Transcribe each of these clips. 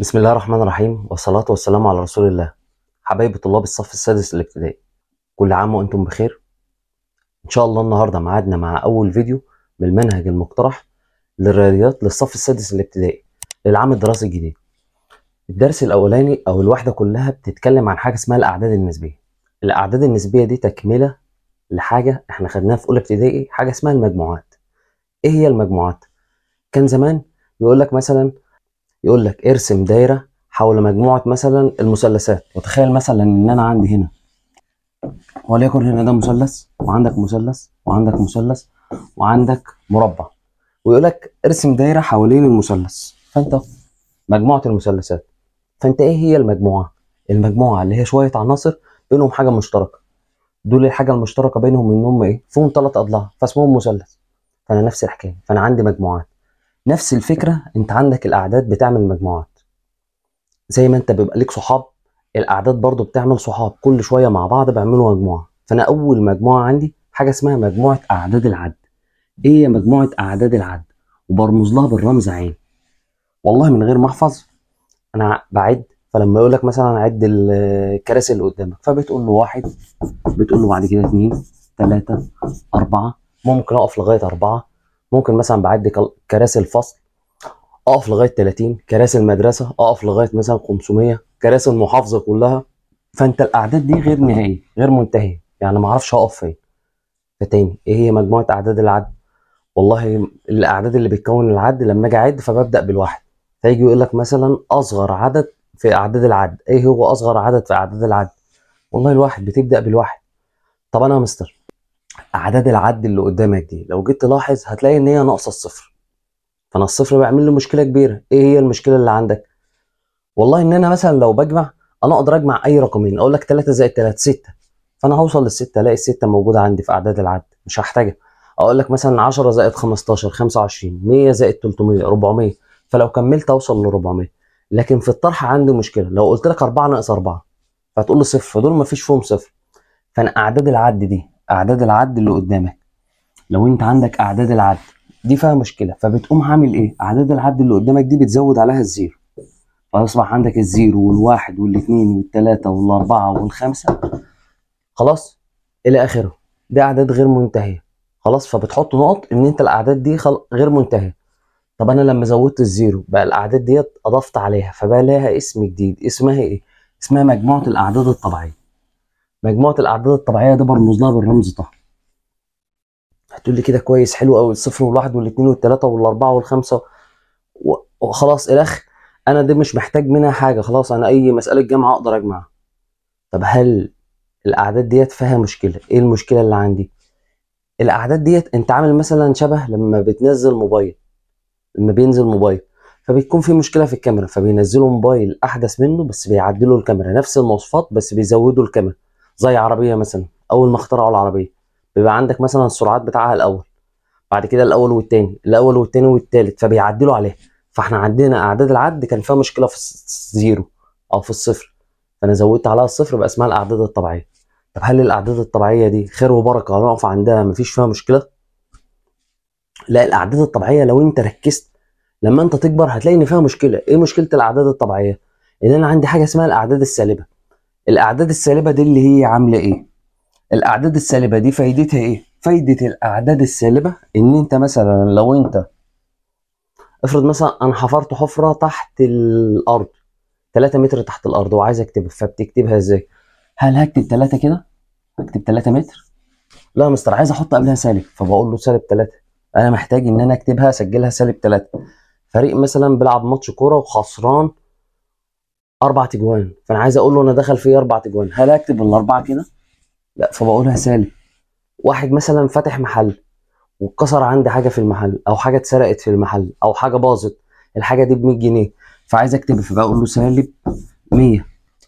بسم الله الرحمن الرحيم والصلاة والسلام على رسول الله حبايب طلاب الصف السادس الابتدائي كل عام وانتم بخير ان شاء الله النهاردة معادنا مع اول فيديو من المنهج المقترح للرياضيات للصف السادس الابتدائي للعام الدراسي الجديد الدرس الاولاني او الوحدة كلها بتتكلم عن حاجة اسمها الاعداد النسبية الاعداد النسبية دي تكملة لحاجة احنا خدناها في اولى ابتدائي حاجة اسمها المجموعات ايه هي المجموعات كان زمان يقول لك مثلا يقول لك ارسم دايره حول مجموعه مثلا المثلثات وتخيل مثلا ان انا عندي هنا وليكن هنا ده مثلث وعندك مثلث وعندك مثلث وعندك مربع ويقول لك ارسم دايره حوالين المثلث فانت مجموعه المثلثات فانت ايه هي المجموعه المجموعه اللي هي شويه عناصر بينهم حاجه مشتركه دول الحاجه المشتركه بينهم ان هم ايه فيهم ثلاث اضلاع فاسمهم مثلث فانا نفس الحكايه فانا عندي مجموعات نفس الفكره انت عندك الاعداد بتعمل مجموعات زي ما انت بيبقى ليك صحاب الاعداد برضو بتعمل صحاب كل شويه مع بعض بيعملوا مجموعه فانا اول مجموعه عندي حاجه اسمها مجموعه اعداد العد ايه مجموعه اعداد العد وبرمز لها بالرمز عين والله من غير ما احفظ انا بعد فلما يقول لك مثلا عد الكراسي اللي قدامك فبتقول له واحد بتقول له بعد كده اثنين ثلاثة اربعه ممكن اقف لغايه اربعه ممكن مثلا بعدي كراسي الفصل اقف لغايه 30 كراسي المدرسه اقف لغايه مثلا 500 كراسي المحافظه كلها فانت الاعداد دي غير نهائيه غير منتهيه يعني ما اعرفش هقف فين فتاني ايه هي مجموعه اعداد العد والله الاعداد اللي بتكون العد لما اجي اعد فببدا بالواحد فيجي يقول لك مثلا اصغر عدد في اعداد العد ايه هو اصغر عدد في اعداد العد والله الواحد بتبدا بالواحد طب انا يا مستر اعداد العد اللي قدامك دي لو جيت تلاحظ هتلاقي ان هي ناقصه الصفر فانا الصفر بيعمل لي مشكله كبيره ايه هي المشكله اللي عندك والله ان انا مثلا لو بجمع انا اقدر اجمع اي رقمين اقول لك 3 زائد 3 6 فانا هوصل للستة الاقي ال6 موجوده عندي في اعداد العد مش هحتاجها اقول لك مثلا 10 زائد 15 25 100 زائد 300 400 فلو كملت اوصل ل 400 لكن في الطرح عندي مشكله لو قلت لك 4 ناقص 4 فتقول لي صفر دول ما فيش فيهم صفر فانا اعداد العد دي اعداد العد اللي قدامك لو انت عندك اعداد العد دي فيها مشكله فبتقوم عامل ايه اعداد العد اللي قدامك دي بتزود عليها الزيرو فيصبح عندك الزيرو والواحد والاثنين والثلاثه والاربعه والخمسه خلاص الى اخره دي اعداد غير منتهيه خلاص فبتحط نقط ان انت الاعداد دي خل... غير منتهيه طب انا لما زودت الزيرو بقى الاعداد ديت اضفت عليها فبقى لها اسم جديد اسمها ايه اسمها مجموعه الاعداد الطبيعيه مجموعه الاعداد الطبيعيه ده برمز لها بالرمز طه هتقول لي كده كويس حلو قوي الصفر والواحد والاثنين والثلاثه والاربعه والخمسه وخلاص الخ انا دي مش محتاج منها حاجه خلاص انا اي مساله جامعه اقدر اجمعها طب هل الاعداد ديت فيها مشكله ايه المشكله اللي عندي الاعداد ديت انت عامل مثلا شبه لما بتنزل موبايل لما بينزل موبايل فبيكون في مشكله في الكاميرا فبينزلوا موبايل احدث منه بس بيعدلوا الكاميرا نفس المواصفات بس بيزودوا الكاميرا زي عربيه مثلا اول ما اخترعوا العربيه بيبقى عندك مثلا السرعات بتاعها الاول بعد كده الاول والتاني الاول والتاني والتالت فبيعدلوا عليها فاحنا عندنا اعداد العد كان فيها مشكله في الزيرو او في الصفر فانا زودت عليها الصفر بقى اسمها الاعداد الطبيعيه طب هل الاعداد الطبيعيه دي خير وبركه هنقف عندها مفيش فيها مشكله لا الاعداد الطبيعيه لو انت ركزت لما انت تكبر هتلاقي ان فيها مشكله ايه مشكله الاعداد الطبيعيه ان انا عندي حاجه اسمها الاعداد السالبه الاعداد السالبه دي اللي هي عامله ايه الاعداد السالبه دي فايدتها ايه فايده الاعداد السالبه ان انت مثلا لو انت افرض مثلا انا حفرت حفره تحت الارض 3 متر تحت الارض وعايز اكتبها فبتكتبها ازاي هل هكتب 3 كده هكتب 3 متر لا يا مستر عايز احط قبلها سالب فبقول له سالب 3 انا محتاج ان انا اكتبها اسجلها سالب 3 فريق مثلا بيلعب ماتش كوره وخسران اربع تجوان فانا عايز اقول له انا دخل فيه اربع تجوان هل اكتب الاربعه كده؟ لا فبقولها سالب واحد مثلا فاتح محل واتكسر عندي حاجه في المحل او حاجه اتسرقت في المحل او حاجه باظت الحاجه دي ب 100 جنيه فعايز اكتب فبقول له سالب 100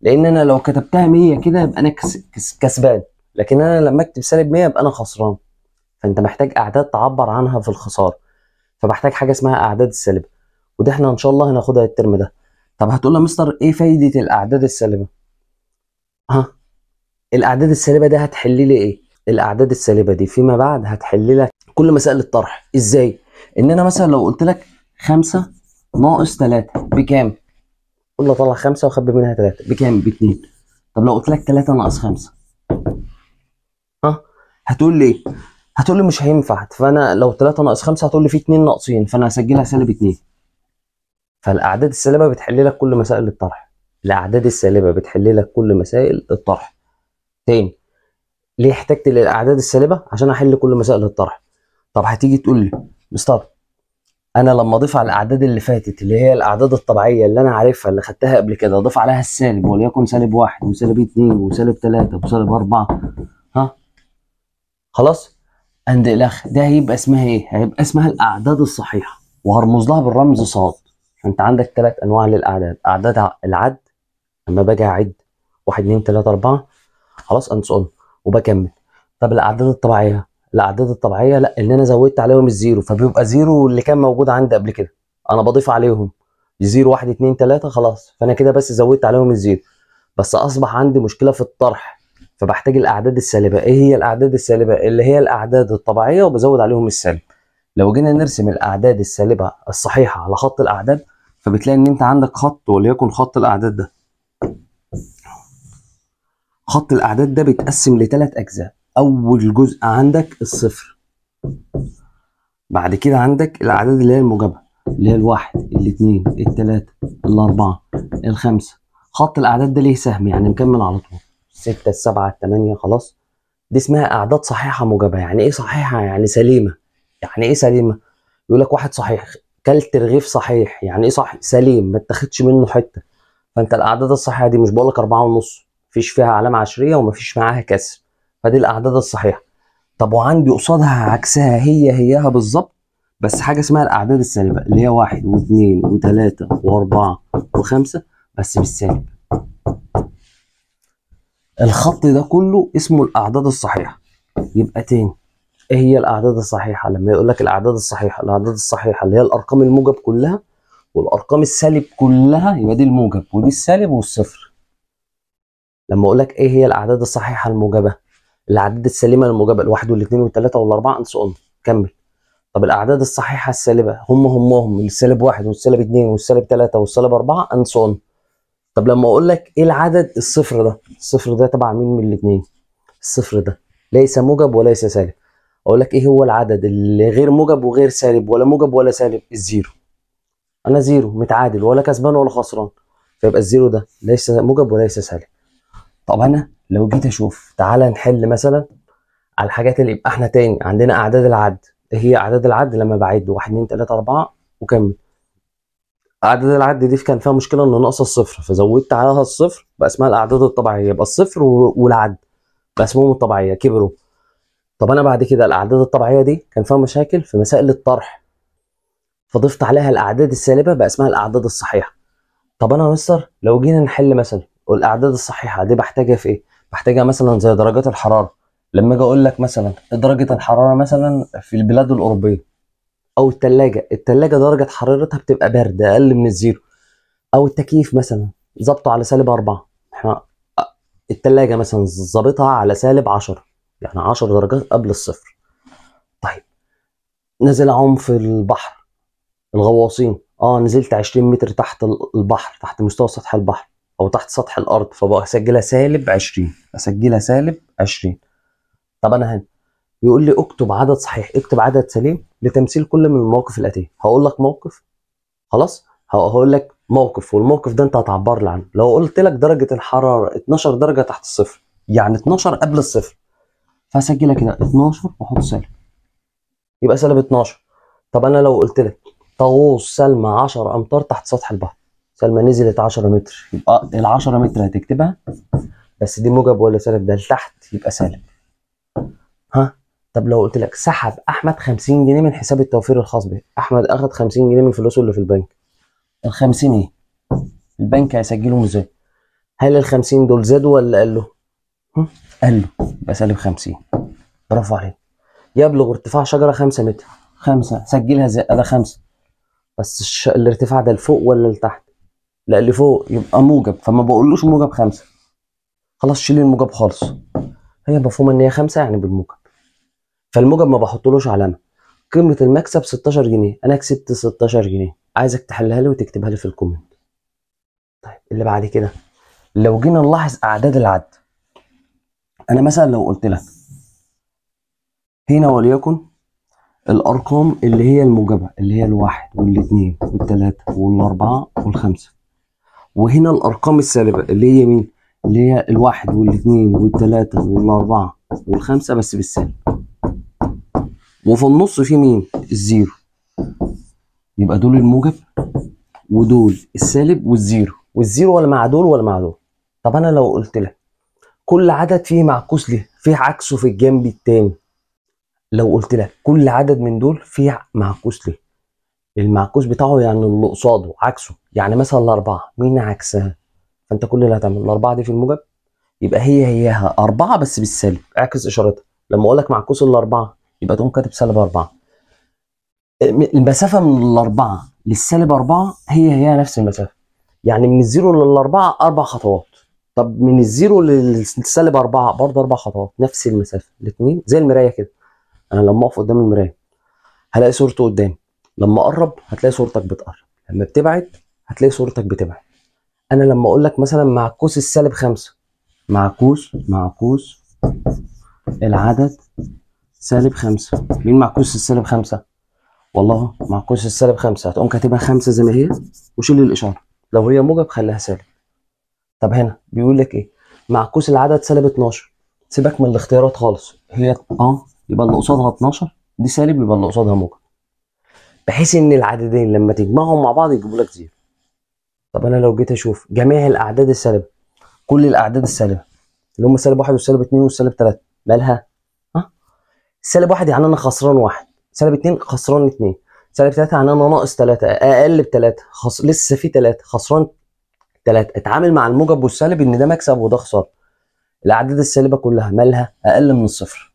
لان انا لو كتبتها 100 كده يبقى انا كسبان لكن انا لما اكتب سالب 100 يبقى انا خسران فانت محتاج اعداد تعبر عنها في الخساره فبحتاج حاجه اسمها اعداد السالبه وده احنا ان شاء الله هناخدها الترم ده طب هتقول يا مستر ايه فايده الاعداد السالبه ها الاعداد السالبه ده هتحل لي ايه الاعداد السالبه دي فيما بعد هتحل لك كل مسائل الطرح ازاي ان انا مثلا لو قلت لك 5 ناقص 3 بكام قول قلنا طلع 5 وخبي منها 3 بكام ب 2 طب لو قلت لك 3 ناقص 5 ها هتقول لي إيه؟ هتقول لي مش هينفع فانا لو 3 ناقص 5 هتقول لي في 2 ناقصين فانا هسجلها سالب 2 فالاعداد السالبه بتحل لك كل مسائل الطرح الاعداد السالبه بتحل لك كل مسائل الطرح تاني ليه احتجت للاعداد السالبه عشان احل كل مسائل الطرح طب هتيجي تقول لي مستر انا لما اضيف على الاعداد اللي فاتت اللي هي الاعداد الطبيعيه اللي انا عارفها اللي خدتها قبل كده اضيف عليها السالب وليكن سالب واحد وسالب اتنين وسالب تلاته وسالب اربعه ها خلاص اند الاخ ده هيبقى اسمها ايه؟ هيبقى اسمها الاعداد الصحيحه وهرمز لها بالرمز صاد انت عندك ثلاث انواع للاعداد اعداد العد لما باجي اعد 1 2 3 4 خلاص انصن وبكمل طب الاعداد الطبيعيه الاعداد الطبيعيه لا ان انا زودت عليهم الزيرو فبيبقى زيرو اللي كان موجود عندي قبل كده انا بضيف عليهم زيرو 1 2 3 خلاص فانا كده بس زودت عليهم الزيرو بس اصبح عندي مشكله في الطرح فبحتاج الاعداد السالبه ايه هي الاعداد السالبه اللي هي الاعداد الطبيعيه وبزود عليهم السالب لو جينا نرسم الاعداد السالبه الصحيحه على خط الاعداد فبتلاقي ان انت عندك خط وليكن خط الاعداد ده خط الاعداد ده بيتقسم لثلاث اجزاء اول جزء عندك الصفر بعد كده عندك الاعداد اللي هي الموجبه اللي هي الواحد الاثنين الثلاثه الاربعه الخمسه خط الاعداد ده ليه سهم يعني مكمل على طول سته السبعه الثمانيه خلاص دي اسمها اعداد صحيحه موجبه يعني ايه صحيحه يعني سليمه يعني ايه سليمه يقول لك واحد صحيح كلت رغيف صحيح يعني ايه صحيح سليم ما اتاخدش منه حته فانت الاعداد الصحيحه دي مش بقول لك 4 ونص مفيش فيها علامه عشريه ومفيش معاها كسر فدي الاعداد الصحيحه طب وعندي قصادها عكسها هي هيها بالظبط بس حاجه اسمها الاعداد السالبه اللي هي واحد واثنين وثلاثه واربعه وخمسه بس بالسالب الخط ده كله اسمه الاعداد الصحيحه يبقى تاني ايه هي الاعداد الصحيحه لما يقول لك الاعداد الصحيحه الاعداد الصحيحه اللي هي الارقام الموجب كلها والارقام السالب كلها يبقى دي الموجب ودي السالب والصفر لما اقول لك ايه هي الاعداد الصحيحه الموجبه الاعداد السليمه الموجبه الواحد والاثنين والثلاثه والاربعه انس كمل طب الاعداد الصحيحه السالبه هم هم السالب واحد والسالب اثنين والسالب ثلاثه والسالب اربعه انس طب لما اقول لك ايه العدد الصفر ده الصفر ده تبع مين من الاثنين الصفر ده ليس موجب وليس سالب اقول لك ايه هو العدد اللي غير موجب وغير سالب ولا موجب ولا سالب الزيرو انا زيرو متعادل ولا كسبان ولا خسران فيبقى الزيرو ده ليس موجب وليس سالب طب انا لو جيت اشوف تعالى نحل مثلا على الحاجات اللي يبقى احنا تاني عندنا اعداد العد ايه هي اعداد العد لما بعد 1 2 3 4 وكمل اعداد العد دي كان فيها مشكله ان ناقصه الصفر فزودت عليها الصفر بقى اسمها الاعداد الطبيعيه يبقى الصفر والعد بقى اسمهم الطبيعيه كبروا طب انا بعد كده الاعداد الطبيعيه دي كان فيها مشاكل في مسائل الطرح فضفت عليها الاعداد السالبه بقى اسمها الاعداد الصحيحه طب انا يا مستر لو جينا نحل مثلا والاعداد الصحيحه دي بحتاجها في ايه بحتاجها مثلا زي درجات الحراره لما اجي اقول لك مثلا درجه الحراره مثلا في البلاد الاوروبيه او الثلاجه الثلاجه درجه حرارتها بتبقى بارده اقل من الزيرو او التكييف مثلا ظبطه على سالب أربعة احنا آه، الثلاجه مثلا ظابطها على سالب 10 يعني 10 درجات قبل الصفر طيب نزل عم في البحر الغواصين اه نزلت 20 متر تحت البحر تحت مستوى سطح البحر او تحت سطح الارض فبقى اسجلها سالب 20 اسجلها سالب 20 طب انا هنا يقول لي اكتب عدد صحيح اكتب عدد سليم لتمثيل كل من المواقف الاتيه هقول لك موقف خلاص هقول لك موقف والموقف ده انت هتعبر لي عنه لو قلت لك درجه الحراره 12 درجه تحت الصفر يعني 12 قبل الصفر فهسجلها كده 12 واحط سالب يبقى سالب 12 طب انا لو قلت لك تغوص سلمى 10 امتار تحت سطح البحر سلمى نزلت 10 متر يبقى ال 10 متر هتكتبها بس دي موجب ولا سالب ده لتحت يبقى سالب ها طب لو قلت لك سحب احمد 50 جنيه من حساب التوفير الخاص به احمد اخد 50 جنيه من فلوسه اللي في البنك ال 50 ايه البنك هيسجلهم ازاي هل ال 50 دول زادوا ولا قالوا قل يبقى سالب 50 برافو عليك يبلغ ارتفاع شجره 5 متر 5 سجلها زي ده 5 بس الش... الارتفاع ده لفوق ولا لتحت؟ لا اللي فوق يبقى موجب فما بقولوش موجب 5 خلاص شيل الموجب خالص هي مفهومه ان هي 5 يعني بالموجب فالموجب ما بحطلوش علامه قيمه المكسب 16 جنيه انا كسبت 16 جنيه عايزك تحلها لي وتكتبها لي في الكومنت طيب اللي بعد كده لو جينا نلاحظ اعداد العد انا مثلا لو قلت لك هنا وليكن الارقام اللي هي الموجبه اللي هي الواحد والاثنين والثلاثه والاربعه والخمسه وهنا الارقام السالبه اللي هي مين اللي هي الواحد والاثنين والثلاثه والاربعه والخمسه بس بالسالب وفي النص في مين الزيرو يبقى دول الموجب ودول السالب والزيرو والزيرو ولا مع دول ولا مع دول طب انا لو قلت لك كل عدد فيه معكوس له فيه عكسه في الجنب التاني لو قلت لك كل عدد من دول فيه معكوس له المعكوس بتاعه يعني اللي قصاده عكسه يعني مثلا الأربعة مين عكسها؟ فأنت كل اللي هتعمل الأربعة دي في الموجب يبقى هي هيها أربعة بس بالسالب اعكس إشارتها لما أقول لك معكوس الأربعة يبقى تقوم كاتب سالب أربعة المسافة من الأربعة للسالب أربعة هي هي نفس المسافة يعني من الزيرو للأربعة أربع خطوات طب من الزيرو للسالب اربعه برضه اربع خطوات نفس المسافه الاثنين زي المرايه كده انا لما اقف قدام المرايه هلاقي صورته قدامي لما اقرب هتلاقي صورتك بتقرب لما بتبعد هتلاقي صورتك بتبعد انا لما اقول لك مثلا معكوس السالب خمسة معكوس معكوس العدد سالب خمسة مين معكوس السالب خمسة والله معكوس السالب خمسة هتقوم كاتبها خمسة زي ما هي وشيل الاشاره لو هي موجب خليها سالب طب هنا بيقول لك ايه معكوس العدد سالب 12 سيبك من الاختيارات خالص هي اه يبقى اللي قصادها 12 دي سالب يبقى اللي قصادها موجب بحيث ان العددين لما تجمعهم مع بعض يجيبوا لك زيرو طب انا لو جيت اشوف جميع الاعداد السالبه كل الاعداد السالبه اللي هم سالب واحد وسالب اتنين وسالب تلاته مالها؟ ها؟ سالب واحد يعني انا خسران واحد، سالب اتنين خسران اتنين، سالب تلاته يعني انا ناقص تلاته، اقل بتلاته، خس... لسه في تلاته، خسران تلاتة اتعامل مع الموجب والسالب ان ده مكسب وده خسارة الاعداد السالبة كلها مالها اقل من الصفر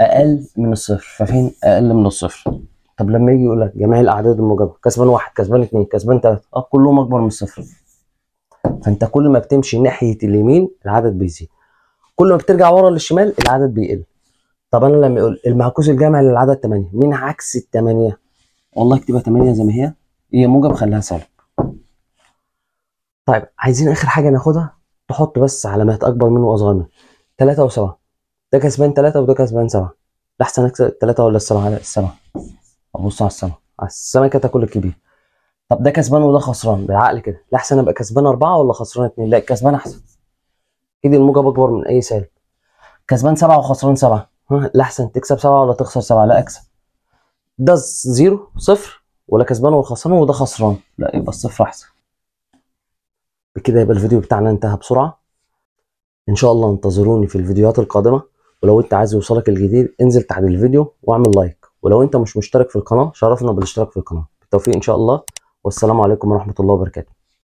اقل من الصفر ففين اقل من الصفر طب لما يجي يقول لك جميع الاعداد الموجبه كسبان واحد كسبان اثنين كسبان ثلاثه اه كلهم اكبر من الصفر فانت كل ما بتمشي ناحيه اليمين العدد بيزيد كل ما بترجع ورا للشمال العدد بيقل طب انا لما يقول المعكوس الجمعي للعدد 8 مين عكس ال 8 والله اكتبها 8 زي ما هي هي موجب خليها سالب طيب عايزين اخر حاجه ناخدها تحط بس علامات اكبر منه واصغر منه 3 و7 ده كسبان 3 وده كسبان 7 ده احسن اكسب 3 ولا السبعه لا السبعه ابص على السبعه على السمكه تاكل الكبير طب ده كسبان وده خسران بالعقل كده لا احسن ابقى كسبان 4 ولا خسران 2 لا كسبان احسن ايدي الموجب اكبر من اي سالب كسبان 7 وخسران 7 لا احسن تكسب 7 ولا تخسر 7 لا اكسب ده 0 0 ولا كسبان ولا خسران وده خسران لا يبقى الصفر احسن بكده يبقى الفيديو بتاعنا انتهى بسرعه ان شاء الله انتظروني في الفيديوهات القادمه ولو انت عايز يوصلك الجديد انزل تحت الفيديو واعمل لايك ولو انت مش مشترك في القناه شرفنا بالاشتراك في القناه بالتوفيق ان شاء الله والسلام عليكم ورحمه الله وبركاته